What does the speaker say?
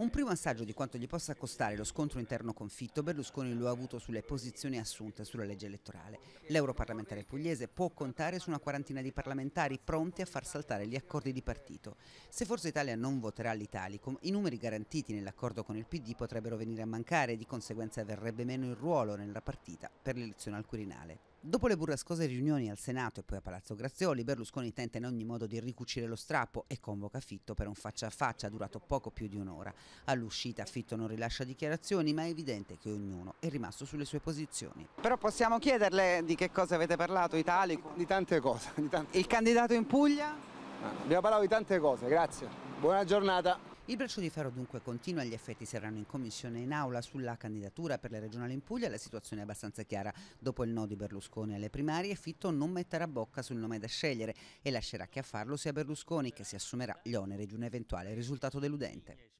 Un primo assaggio di quanto gli possa costare lo scontro interno conflitto Berlusconi lo ha avuto sulle posizioni assunte sulla legge elettorale. L'europarlamentare pugliese può contare su una quarantina di parlamentari pronti a far saltare gli accordi di partito. Se Forza Italia non voterà l'Italicum, i numeri garantiti nell'accordo con il PD potrebbero venire a mancare e di conseguenza verrebbe meno il ruolo nella partita per l'elezione al Quirinale. Dopo le burrascose riunioni al Senato e poi a Palazzo Grazioli, Berlusconi tenta in ogni modo di ricucire lo strappo e convoca Fitto per un faccia a faccia durato poco più di un'ora. All'uscita Fitto non rilascia dichiarazioni, ma è evidente che ognuno è rimasto sulle sue posizioni. Però possiamo chiederle di che cosa avete parlato, Italico? Di tante cose. Di tante... Il candidato in Puglia? Ah, abbiamo parlato di tante cose, grazie. Buona giornata. Il braccio di ferro dunque continua, gli effetti saranno in commissione e in aula sulla candidatura per le regionali in Puglia, la situazione è abbastanza chiara. Dopo il no di Berlusconi alle primarie, Fitto non metterà bocca sul nome da scegliere e lascerà che a farlo sia Berlusconi che si assumerà gli oneri di un eventuale risultato deludente.